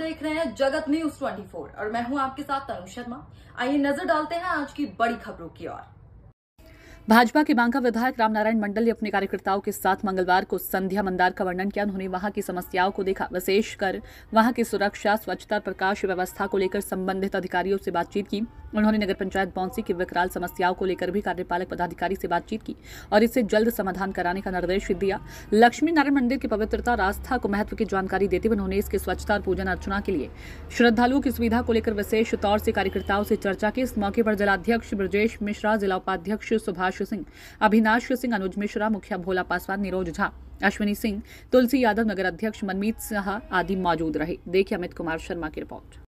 देख रहे हैं जगत न्यूज 24 और मैं हूं आपके साथ तनु शर्मा आइए नजर डालते हैं आज की बड़ी खबरों की ओर भाजपा के बांका विधायक रामनारायण मंडल ने अपने कार्यकर्ताओं के साथ मंगलवार को संध्या मंदार का वर्णन किया उन्होंने वहां की समस्याओं को देखा विशेषकर वहां की सुरक्षा स्वच्छता प्रकाश व्यवस्था को लेकर संबंधित अधिकारियों से बातचीत की उन्होंने नगर पंचायत बौंसी की विकराल समस्याओं को लेकर भी कार्यपालक पदाधिकारी से बातचीत की और इसे जल्द समाधान कराने का निर्देश दिया लक्ष्मी नारायण मंदिर की पवित्रता और आस्था को महत्व की जानकारी देते हुए उन्होंने इसके स्वच्छता और पूजन अर्चना के लिए श्रद्धालुओं की सुविधा को लेकर विशेष तौर से कार्यकर्ताओं से चर्चा की इस मौके पर जिलाध्यक्ष ब्रजेश मिश्रा जिला उपाध्यक्ष सुभाष सिंह अभिनाश सिंह अनुज मिश्रा मुखिया भोला पासवान नीरोज झा अश्विनी सिंह तुलसी यादव नगर अध्यक्ष मनमीत साह आदि मौजूद रहे देखिए अमित कुमार शर्मा की रिपोर्ट